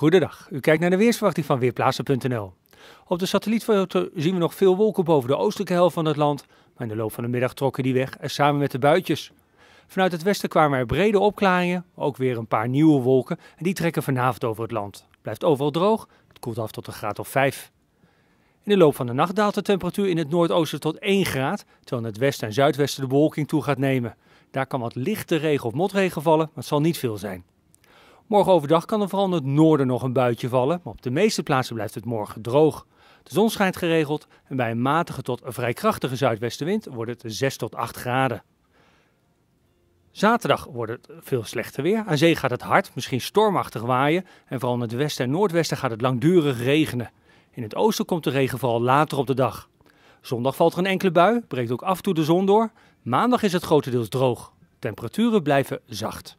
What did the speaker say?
Goedendag, u kijkt naar de weersverwachting van Weerplaatsen.nl. Op de satellietfoto zien we nog veel wolken boven de oostelijke helft van het land, maar in de loop van de middag trokken die weg en eh, samen met de buitjes. Vanuit het westen kwamen er brede opklaringen, ook weer een paar nieuwe wolken en die trekken vanavond over het land. Blijft overal droog, het koelt af tot een graad of 5. In de loop van de nacht daalt de temperatuur in het noordoosten tot 1 graad, terwijl in het westen en zuidwesten de bewolking toe gaat nemen. Daar kan wat lichte regen of motregen vallen, maar het zal niet veel zijn. Morgen overdag kan er vooral in het noorden nog een buitje vallen, maar op de meeste plaatsen blijft het morgen droog. De zon schijnt geregeld en bij een matige tot vrij krachtige zuidwestenwind wordt het 6 tot 8 graden. Zaterdag wordt het veel slechter weer. Aan zee gaat het hard, misschien stormachtig waaien. En vooral in het westen en noordwesten gaat het langdurig regenen. In het oosten komt de regen vooral later op de dag. Zondag valt er een enkele bui, breekt ook af en toe de zon door. Maandag is het grotendeels droog. Temperaturen blijven zacht.